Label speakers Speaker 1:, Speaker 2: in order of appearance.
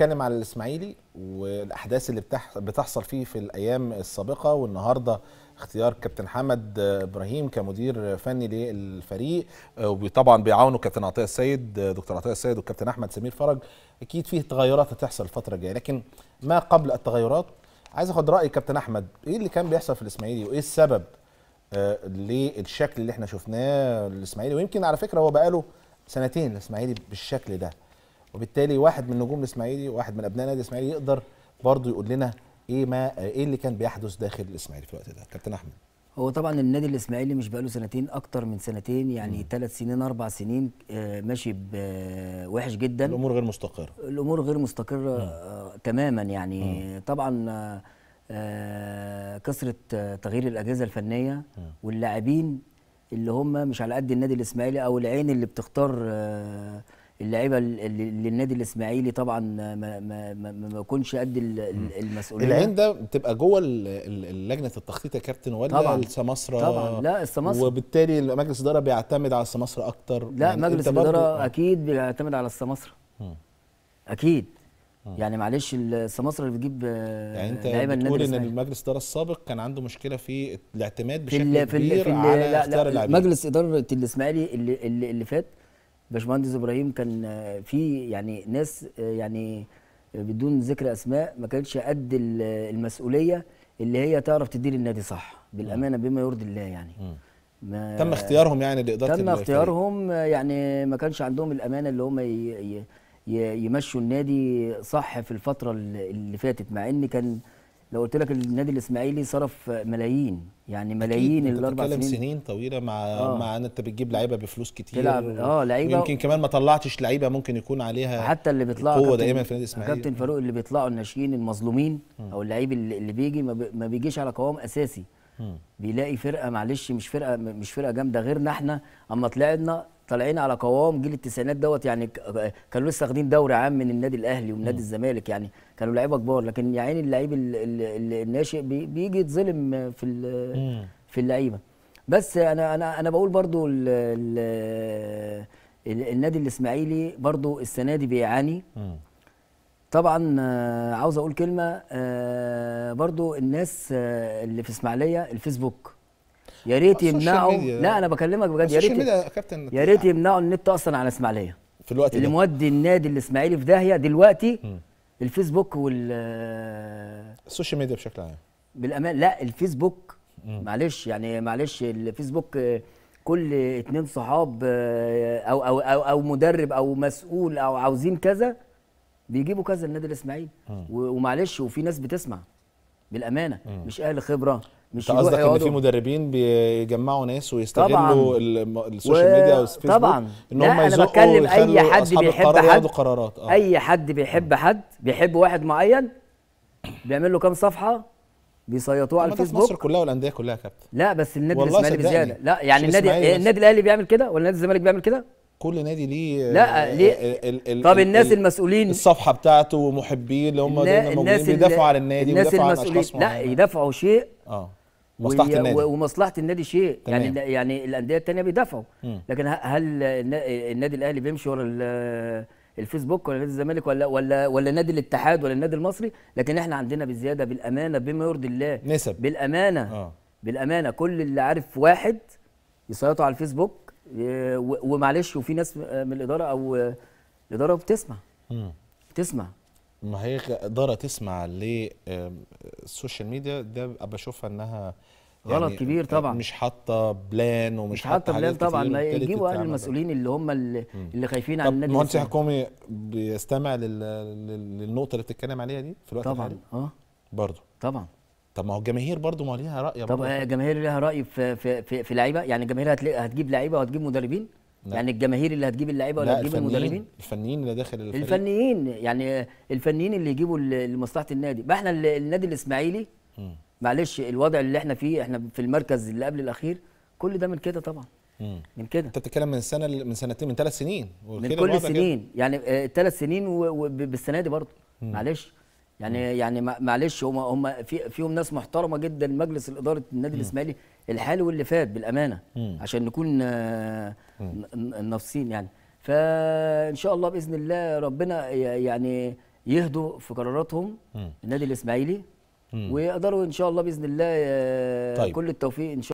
Speaker 1: نتكلم على الاسماعيلي والاحداث اللي بتحصل فيه في الايام السابقه والنهارده اختيار كابتن حمد ابراهيم كمدير فني للفريق آه، وطبعا بيعاونوا كابتن عطيه السيد آه، دكتور عطيه السيد والكابتن احمد سمير فرج اكيد فيه تغيرات هتحصل الفتره الجايه لكن ما قبل التغيرات عايز اخد راي كابتن احمد ايه اللي كان بيحصل في الاسماعيلي وايه السبب آه، للشكل اللي احنا شفناه الاسماعيلي ويمكن على فكره هو بقاله سنتين الاسماعيلي بالشكل ده وبالتالي واحد من نجوم الاسماعيلي وواحد من ابناء نادي الاسماعيلي يقدر برضه يقول لنا ايه ما ايه اللي كان بيحدث داخل الاسماعيلي في الوقت ده كابتن احمد هو طبعا النادي الاسماعيلي مش بقاله سنتين اكتر من سنتين يعني ثلاث سنين
Speaker 2: اربع سنين آه، ماشي آه، وحش جدا الامور غير مستقره الامور غير مستقره آه تماما يعني مم. طبعا آه كثره آه، تغيير الاجهزه الفنيه واللاعبين اللي هم مش على قد النادي الاسماعيلي او العين اللي بتختار آه اللعيبه اللي للنادي الاسماعيلي طبعا ما ما
Speaker 1: ما, ما يكونش قد المسؤوليه العين ده بتبقى جوه لجنه التخطيط يا كابتن ولا طبعا السماسره طبعا لا السماسره وبالتالي مجلس الاداره بيعتمد على السماسره اكتر لا يعني مجلس الاداره آه.
Speaker 2: اكيد بيعتمد على السماسره اكيد مم. يعني معلش السماسره اللي بتجيب يعني انت بتقول ان
Speaker 1: المجلس الاداره السابق كان عنده مشكله في الاعتماد بشكل في كبير في على لا اختيار اللاعبين مجلس
Speaker 2: اداره الاسماعيلي اللي, اللي, اللي فات باشمهندس ابراهيم كان في يعني ناس يعني بدون ذكر اسماء ما كانتش قد المسؤوليه اللي هي تعرف تدير النادي صح بالامانه بما يرضي الله يعني ما تم اختيارهم يعني لاداره تم اختيارهم يعني ما كانش عندهم الامانه اللي هم يمشوا النادي صح في الفتره اللي فاتت مع ان كان لو قلت لك النادي الاسماعيلي صرف
Speaker 1: ملايين يعني ملايين الاربع سنين سنين طويله مع آه. مع ان انت بتجيب لعيبه بفلوس كتير تلعب اه لعيبه يمكن كمان ما طلعتش لعيبه ممكن يكون عليها حتى اللي بيطلعوا قوه دايما في النادي الاسماعيلي كابتن
Speaker 2: فاروق اللي بيطلعوا الناشئين المظلومين او اللعيب اللي بيجي ما بيجيش على قوام اساسي بيلاقي فرقه معلش مش فرقه مش فرقه جامده غيرنا احنا اما طلعنا طالعين على قوام جيل التسعينات دوت يعني كانوا لسه واخدين دوري عام من النادي الاهلي ومن نادي الزمالك يعني كانوا لعيبه كبار لكن يا عيني اللعيب الناشئ بيجي يتظلم في في اللعيبه بس انا انا انا بقول برضو الـ الـ النادي الاسماعيلي برضو السنه دي بيعاني طبعا آه، عاوز اقول كلمه آه، برضو الناس آه، اللي في اسماعيليه الفيسبوك يا ريت يمنعوا لا انا بكلمك بجد يا ريت يا ريت يمنعوا النت اصلا على اسماعيليه في الوقت اللي مودي النادي الاسماعيلي في داهيه دلوقتي م. الفيسبوك وال السوشيال ميديا بشكل عام بالامان لا الفيسبوك م. معلش يعني معلش الفيسبوك كل اتنين صحاب او او او, أو مدرب او مسؤول او عاوزين كذا بيجيبوا كذا النادي الاسماعيلي ومعلش وفي ناس بتسمع بالامانه مم. مش اهل خبره مش انت قصدك ان في
Speaker 1: مدربين بيجمعوا ناس ويستغلوا السوشيال و... ميديا والفيسبوك طبعا ان هم يزقوا انا بتكلم اي حد بيحب حد قرارات آه.
Speaker 2: اي حد بيحب حد بيحب واحد معين بيعمل له كام صفحه بيصيطوه على الفيسبوك مصر كلها
Speaker 1: والانديه كلها يا كابتن لا بس النادي الاسماعيلي بزياده لا يعني النادي النادي الاهلي بيعمل كده ولا نادي الزمالك بيعمل كده كل نادي ليه لا آه، آه، ليه الـ آه، الـ طب الناس المسؤولين الصفحه بتاعته ومحبيه اللي هم موجودين بيدافعوا على النادي الناس المسؤولين لا يدافعوا شيء اه مصلحه النادي
Speaker 2: ومصلحه النادي شيء يعني تمام. يعني يعني الانديه الثانيه بيدافعوا لكن هل النادي الاهلي بيمشي ورا الفيسبوك ولا نادي الزمالك ولا ولا ولا نادي الاتحاد ولا النادي المصري لكن احنا عندنا بالزياده بالامانه بما يرضي الله نسب بالامانه آه. بالامانه كل اللي عارف واحد يسيطر على الفيسبوك ومعلش وفي ناس آه، من الاداره او آه، الاداره بتسمع مم. بتسمع
Speaker 1: ما هي اداره تسمع للسوشيال السوشيال ميديا ده بشوفها انها غلط يعني كبير طبعا مش حاطه بلان ومش حاطه بلان طبعا ما يجيبوا اهل المسؤولين
Speaker 2: اللي هم اللي, اللي خايفين على النادي المهندس
Speaker 1: الحكومي بيستمع للنقطه اللي بتتكلم عليها دي في الوقت طبعا الحالي؟ اه برضه طبعا طب ما هو الجماهير برضه ما ليها راي طب آه،
Speaker 2: الجماهير ليها راي في في في, في لعيبه يعني الجماهير هتجيب لعيبه وهتجيب مدربين لا. يعني الجماهير اللي هتجيب اللعيبه ولا هتجيب المدربين
Speaker 1: الفنيين اللي داخل الفريق
Speaker 2: الفنيين يعني الفنيين اللي يجيبوا لمصلحه النادي ما احنا النادي الاسماعيلي م. معلش الوضع اللي احنا فيه احنا في المركز اللي قبل الاخير كل ده من كده طبعا م. من كده انت بتتكلم من سنه
Speaker 1: من سنتين من ثلاث سنين من كل سنين كده.
Speaker 2: يعني الثلاث آه، سنين وبالسنه دي برضه معلش يعني يعني معلش هم هم في فيهم ناس محترمه جدا مجلس اداره النادي الاسماعيلي الحالي واللي فات بالامانه مم. عشان نكون آه، نفسين يعني فان شاء الله باذن الله ربنا يعني يهدوا في قراراتهم النادي الاسماعيلي ويقدروا ان شاء الله باذن الله آه، طيب. كل التوفيق ان شاء